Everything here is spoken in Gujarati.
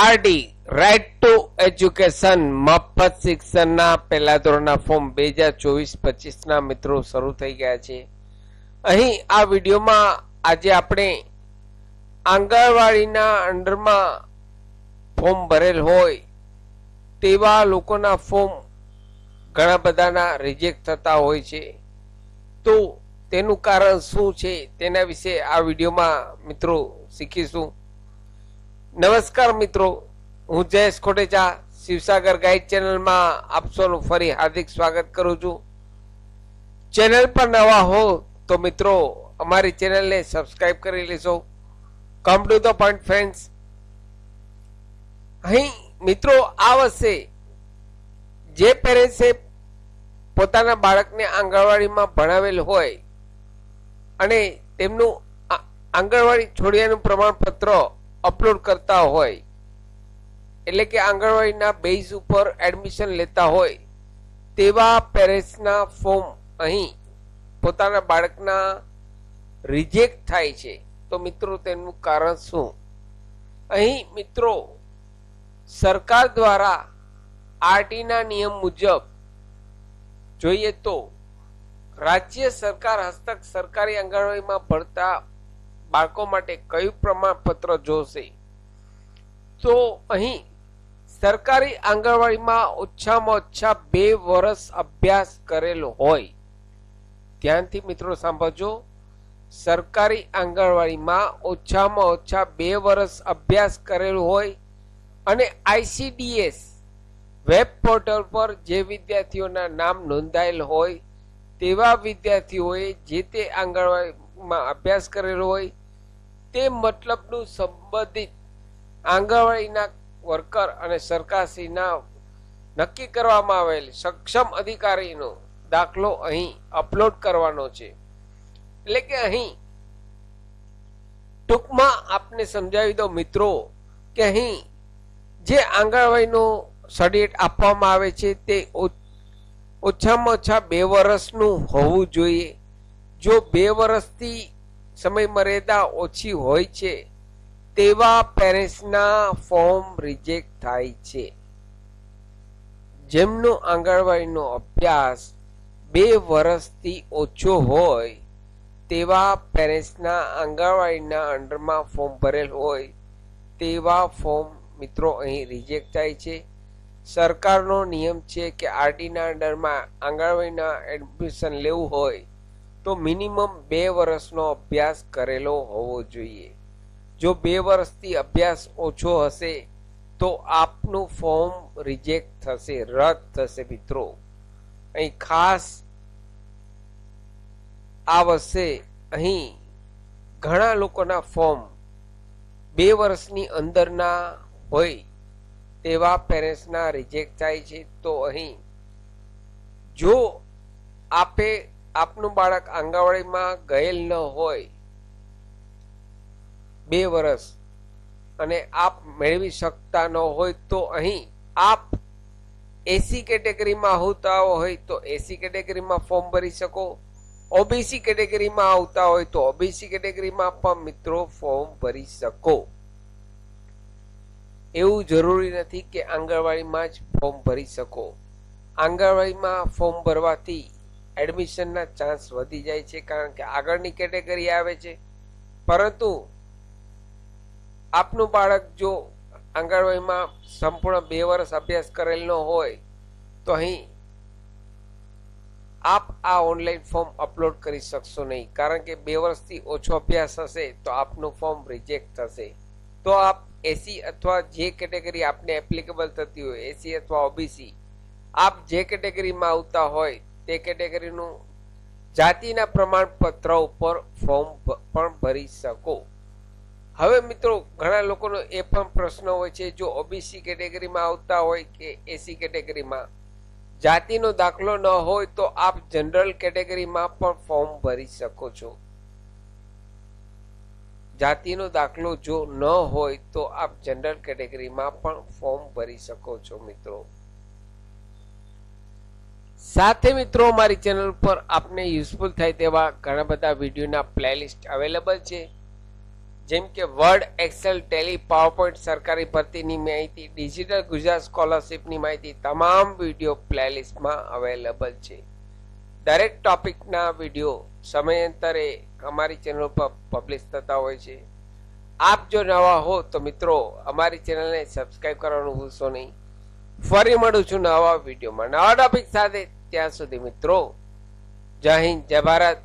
આરડી રાઇટ ટુ એજ્યુકેશન મફત શિક્ષણના પહેલા ધોરણના ફોર્મ બે હજાર ચોવીસ પચીસના મિત્રો શરૂ થઈ ગયા છે અહીં આ વિડીયોમાં આજે આપણે આંગણવાડીના અંડરમાં ફોર્મ ભરેલ હોય તેવા લોકોના ફોર્મ ઘણા બધાના રિજેક્ટ થતા હોય છે તો તેનું કારણ શું છે તેના વિશે આ વિડીયોમાં મિત્રો શીખીશું નમસ્કાર મિત્રો હું જયેશ ખોટેચા શિવસાગર ગાઈડ ચેનલમાં આપ સૌનું ફરી હાર્દિક સ્વાગત કરું છું ચેનલ પર નવા હો તો મિત્રો અમારી ચેનલને સબસ્ક્રાઈબ કરી લેશો come to the point friends અહીં મિત્રો આ વર્ષે જે પેરેન્ટ્સે પોતાના બાળકને આંગણવાડીમાં ભણાવેલ હોય અને તેમનું આંગણવાડી છોડ્યાનું પ્રમાણપત્ર અપલોડ કરતા હોય એટલે કે આંગણવાડીના બેઝ ઉપર એડમિશન લેતા હોય તેવા પેરેન્ટ્સના ફોર્મ અહીં પોતાના બાળકના રિજેક્ટ થાય છે તો મિત્રો તેનું કારણ શું અહીં મિત્રો સરકાર દ્વારા આરટીના નિયમ મુજબ જોઈએ તો રાજ્ય સરકાર હસ્તક સરકારી આંગણવાડીમાં ભણતા બાળકો માટે કયું પ્રમાણપત્ર જોશે તો અહીં સરકારી આંગણવાડીમાં ઓછામાં ઓછા બે વર્ષ અભ્યાસ કરેલો હોય ધ્યાનથી મિત્રો સાંભળજો સરકારી આંગણવાડીમાં ઓછામાં ઓછા બે વર્ષ અભ્યાસ કરેલો હોય અને આઈસીડીએસ વેબ પોર્ટલ પર જે વિદ્યાર્થીઓના નામ નોંધાયેલ હોય તેવા વિદ્યાર્થીઓએ જે તે આંગણવાડીમાં અભ્યાસ કરેલો હોય તે મતલબનું સંબંધિત આંગણવાડીના વર્કર અને સરકારશ્રીના નક્કી કરવામાં આવેલ સક્ષમ અધિકારીનો દાખલો અહીં અપલોડ કરવાનો છે એટલે કે અહીં ટૂંકમાં આપને સમજાવી દો મિત્રો કે અહીં જે આંગણવાડીનો સર્ટિફિકેટ આપવામાં આવે છે તે ઓછામાં ઓછા બે વર્ષનું હોવું જોઈએ જો બે વર્ષથી સમય મર્યાદા ઓછી હોય છે તેવા પેરેન્ટ્સના ફોર્મ રિજેક્ટ થાય છે જેમનો આંગણવાડીનો અભ્યાસ બે વર્ષથી ઓછો હોય તેવા પેરેન્ટ્સના આંગણવાડીના અંડરમાં ફોર્મ ભરેલ હોય તેવા ફોર્મ મિત્રો અહીં રિજેક્ટ થાય છે સરકારનો નિયમ છે કે આરટીના અંડરમાં આંગણવાડીના એડમિશન લેવું હોય તો મિનિમમ બે વર્ષનો અભ્યાસ કરેલો હોવો જોઈએ જો બે વર્ષથી અભ્યાસ ઓછો હશે તો આપનું ફોર્મ રિજેક્ટ થશે રદ થશે મિત્રો અહીં ખાસ આ વર્ષે અહીં ઘણા લોકોના ફોર્મ બે વર્ષની અંદરના હોય તેવા પેરેન્ટ્સના રિજેક્ટ થાય છે તો અહીં જો આપે આપનું બાળક આંગણવાડીમાં ગયેલ ન હોય બે વર્ષ અને આપ મેળવી શકતા ન હોય તો અહીં આપ એસી કેટેગરીમાં આવતા હોય તો એસી કેટેગરીમાં ફોર્મ ભરી શકો ઓબીસી કેટેગરીમાં આવતા હોય તો ઓબીસી કેટેગરીમાં પણ મિત્રો ફોર્મ ભરી શકો એવું જરૂરી નથી કે આંગણવાડીમાં જ ફોર્મ ભરી શકો આંગણવાડીમાં ફોર્મ ભરવાથી એડમિશનના ચાન્સ વધી જાય છે કારણ કે આગળની કેટેગરી આવે છે પરંતુ આપનું બાળક જો આંગણવાડીમાં સંપૂર્ણ બે વર્ષ અભ્યાસ કરેલનો હોય તો અહીં આપ આ ઓનલાઈન ફોર્મ અપલોડ કરી શકશો નહીં કારણ કે બે વર્ષથી ઓછો અભ્યાસ હશે તો આપનું ફોર્મ રિજેક્ટ થશે તો આપ એસી અથવા જે કેટેગરી આપને એપ્લિકેબલ થતી હોય એસી અથવા ઓબીસી આપ જે કેટેગરીમાં આવતા હોય તે કેટેગરીનું જાતિના પ્રમાણપત્ર ઉપર ફોર્મ પણ ભરી શકો હવે મિત્રો ઘણા લોકોનો એ પણ પ્રશ્ન હોય છે જો ઓબીસી કેટેગરીમાં આવતા હોય કે એસી કેટેગરીમાં જાતિનો દાખલો ન હોય તો આપ જનરલ કેટેગરીમાં પણ ફોર્મ ભરી શકો છો જાતિનો દાખલો જો ન હોય તો આપ જનરલ કેટેગરીમાં પણ ફોર્મ ભરી શકો છો મિત્રો સાથે મિત્રો મારી ચેનલ પર આપને યુઝફુલ થાય તેવા ઘણા બધા વિડીયોના પ્લેલિસ્ટ અવેલેબલ છે જેમ કે વર્ડ એક્સેલ ટેલી પાવરપોઈન્ટ સરકારી ભરતીની માહિતી ડિજિટલ ગુજરાત સ્કોલરશિપની માહિતી તમામ વિડીયો પ્લેલિસ્ટમાં અવેલેબલ છે દરેક ટોપિકના વિડીયો સમયાંતરે અમારી ચેનલ પર પબ્લિશ થતા હોય છે આપ જો નવા હો તો મિત્રો અમારી ચેનલને સબસ્ક્રાઈબ કરવાનું ભૂલશો નહીં ફરી મળું છું નવા વિડીયોમાં નવા ટોપિક સાથે ત્યાં સુધી મિત્રો જય હિન્દ જય ભારત